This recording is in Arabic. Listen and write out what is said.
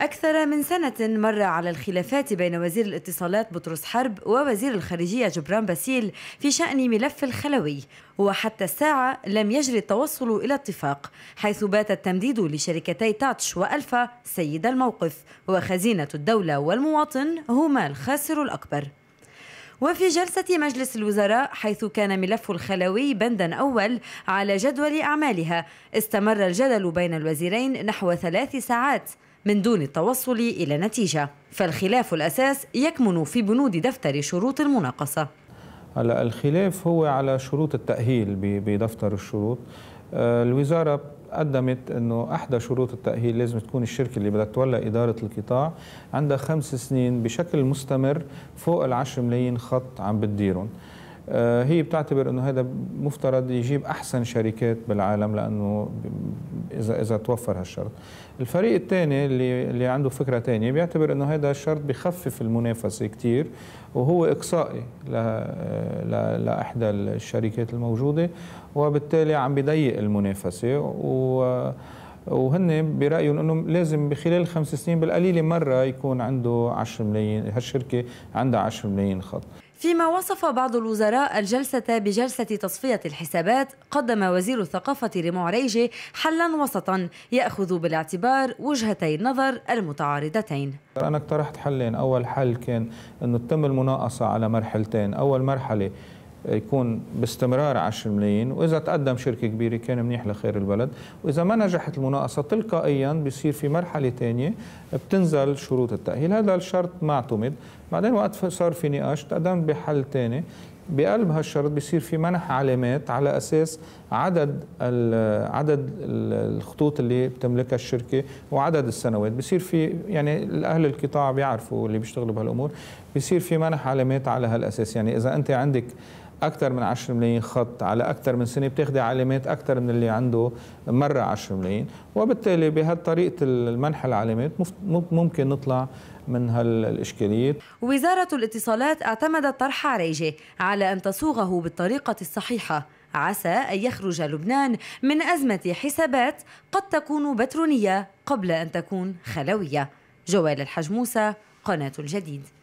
أكثر من سنة مر على الخلافات بين وزير الاتصالات بطرس حرب ووزير الخارجية جبران باسيل في شأن ملف الخلوي وحتى الساعة لم يجري التوصل إلى اتفاق حيث بات التمديد لشركتي تاتش وألفا سيد الموقف وخزينة الدولة والمواطن هما الخاسر الأكبر وفي جلسة مجلس الوزراء حيث كان ملف الخلوي بندا أول على جدول أعمالها استمر الجدل بين الوزيرين نحو ثلاث ساعات من دون التوصل إلى نتيجة فالخلاف الأساس يكمن في بنود دفتر شروط المناقصة هلا الخلاف هو على شروط التأهيل بدفتر الشروط آه، الوزارة قدمت انه احدى شروط التاهيل لازم تكون الشركه اللي بدها تولى اداره القطاع عندها خمس سنين بشكل مستمر فوق ال 10 ملايين خط عم بتديرهم آه، هي بتعتبر انه هذا مفترض يجيب احسن شركات بالعالم لانه اذا اذا توفر هالشرط الفريق الثاني اللي اللي عنده فكره ثانيه بيعتبر انه هذا الشرط بخفف المنافسه كثير وهو اقصائي لاحدى الشركات الموجوده وبالتالي عم بيضيق المنافسه و وهن برايهم انه لازم بخلال خمس سنين بالقليله مره يكون عنده 10 ملايين هالشركه عندها 10 ملايين خط فيما وصف بعض الوزراء الجلسة بجلسة تصفية الحسابات قدم وزير الثقافة ريمون حلا وسطا يأخذ بالاعتبار وجهتي النظر المتعارضتين أنا اقترحت حلين أول حل كان أنه تتم المناقصة على مرحلتين أول مرحلة يكون باستمرار 10 ملايين واذا تقدم شركه كبيره كان منيح لخير البلد واذا ما نجحت المناقصه تلقائيا بيصير في مرحله ثانيه بتنزل شروط التاهيل هذا الشرط ما اعتمد بعدين وقت صار في نقاش تقدم بحل ثاني بقلب هالشرط بيصير في منح علامات على اساس عدد عدد الخطوط اللي بتملكها الشركه وعدد السنوات بيصير في يعني اهل القطاع بيعرفوا اللي بيشتغلوا بهالامور بيصير في منح علامات على هالاساس يعني اذا انت عندك اكثر من 10 ملايين خط على اكثر من سنه بتاخذي علامات اكثر من اللي عنده مره 10 ملايين وبالتالي بهالطريقه المنح العلامات ممكن نطلع من هالاشكاليات وزاره الاتصالات اعتمدت طرح عريجه على أن تصوغه بالطريقة الصحيحة عسى أن يخرج لبنان من أزمة حسابات قد تكون بترونية قبل أن تكون خلوية جوال الحجموسة قناة الجديد